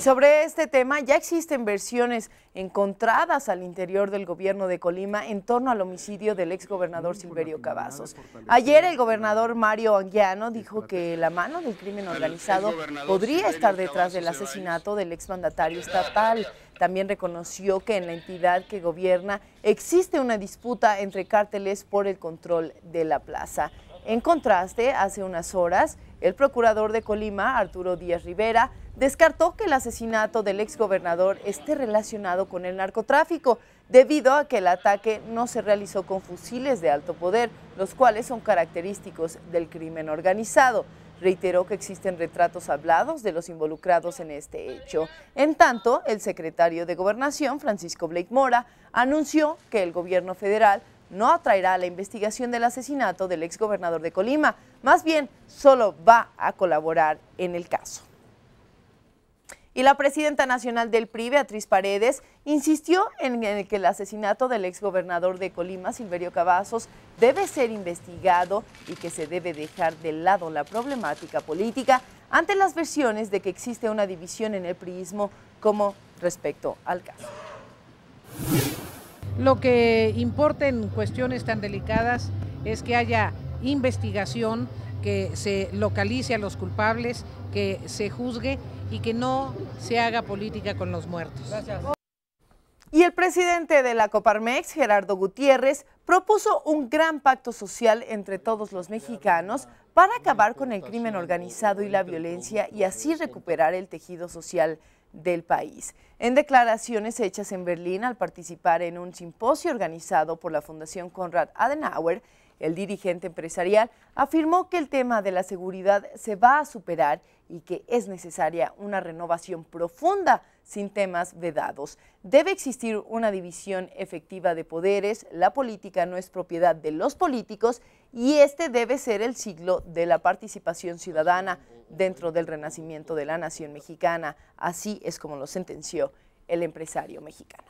Sobre este tema, ya existen versiones encontradas al interior del gobierno de Colima en torno al homicidio del exgobernador mm, Silverio Cavazos. Ayer el este gobernador Mario Anguiano este dijo que la mano del crimen organizado podría estar detrás del asesinato del exmandatario estatal. También reconoció que en la entidad que gobierna existe una disputa entre cárteles por el control de la plaza. En contraste, hace unas horas, el procurador de Colima, Arturo Díaz Rivera, descartó que el asesinato del exgobernador esté relacionado con el narcotráfico, debido a que el ataque no se realizó con fusiles de alto poder, los cuales son característicos del crimen organizado. Reiteró que existen retratos hablados de los involucrados en este hecho. En tanto, el secretario de Gobernación, Francisco Blake Mora, anunció que el gobierno federal no atraerá la investigación del asesinato del exgobernador de Colima, más bien solo va a colaborar en el caso. Y la presidenta nacional del PRI, Beatriz Paredes, insistió en que el asesinato del exgobernador de Colima, Silverio Cavazos, debe ser investigado y que se debe dejar de lado la problemática política ante las versiones de que existe una división en el PRI como respecto al caso. Lo que importa en cuestiones tan delicadas es que haya investigación, que se localice a los culpables, que se juzgue y que no se haga política con los muertos. Gracias. Y el presidente de la Coparmex, Gerardo Gutiérrez, propuso un gran pacto social entre todos los mexicanos para acabar con el crimen organizado y la violencia y así recuperar el tejido social del país. En declaraciones hechas en Berlín al participar en un simposio organizado por la Fundación Konrad Adenauer, el dirigente empresarial afirmó que el tema de la seguridad se va a superar y que es necesaria una renovación profunda sin temas vedados. Debe existir una división efectiva de poderes, la política no es propiedad de los políticos y este debe ser el siglo de la participación ciudadana dentro del renacimiento de la nación mexicana. Así es como lo sentenció el empresario mexicano.